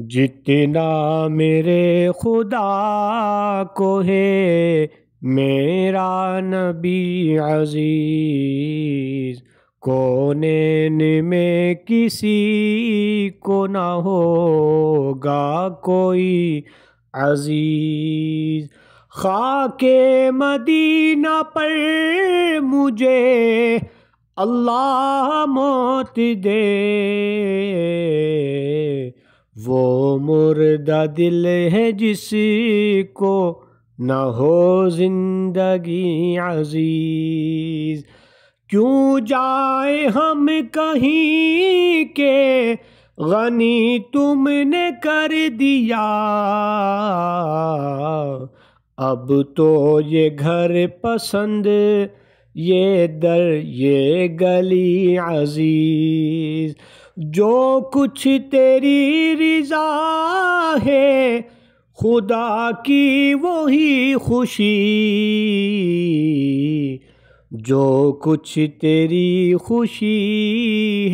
जितना मेरे खुदा को है मेरा नबी अजीज कोने में किसी को ना होगा कोई अजीज खाके मदीना पर मुझे अल्लाह मौत दे वो मुर्दा दिल है जिसको ना हो जिंदगी अजीज क्यों जाए हम कहीं के गनी तुमने कर दिया अब तो ये घर पसंद ये दर ये गली अजीज़ जो कुछ तेरी रिजा है खुदा की वही खुशी जो कुछ तेरी खुशी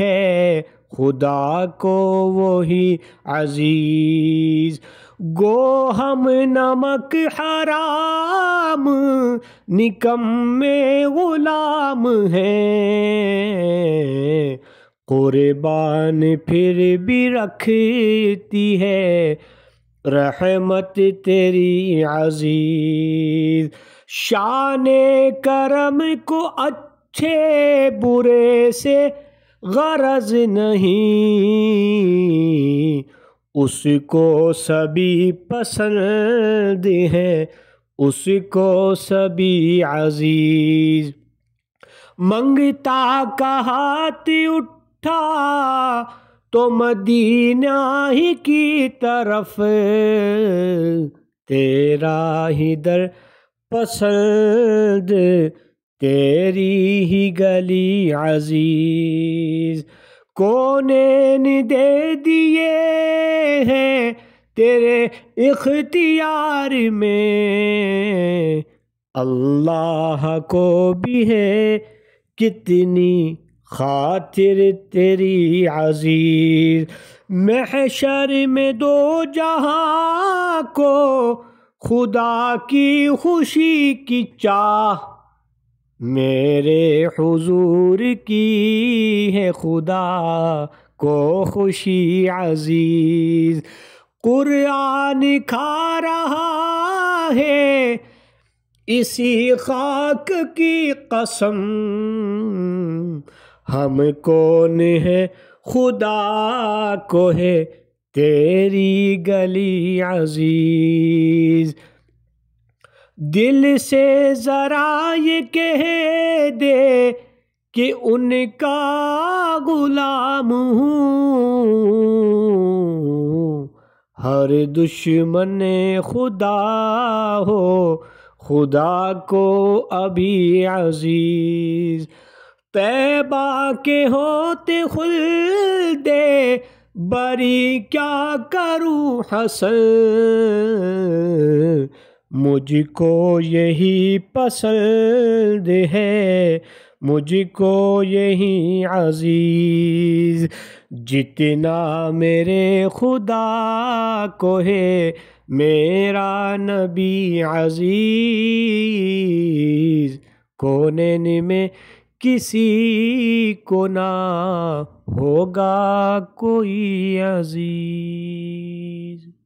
है खुदा को वही अजीज़ गो हम नमक हराम निकम में ग़ुलाम हैं कुरबान फिर भी रखती है रहमत तेरी अजीज शान करम को अच्छे बुरे से गरज नहीं उसको सभी पसंद है उसको सभी अजीज मंगता का हाथ उठ था तो मदीना ही की तरफ तेरा ही दर पसंद तेरी ही गली अजीज कोने ने दे दिए हैं तेरे इख्तियार में अल्लाह को भी है कितनी खातिर तेरी अजीज महशर में दो जहां को खुदा की खुशी की चाह मेरे हुजूर की है खुदा को खुशी अजीज कुरान खा रहा है इसी खाक की कसम हम कौन है खुदा को है तेरी गली अजीज दिल से ज़रा ये कह दे कि उनका गुलाम हूँ हर दुश्मन खुदा हो खुदा को अभी अजीज़ तैबा के होते खुलदे बरी क्या करूँ हसल मुझको यही पसंद है मुझको यही अजीज़ जितना मेरे खुदा को है मेरा नबी अजीज़ कोने में किसी को ना होगा कोई अजीज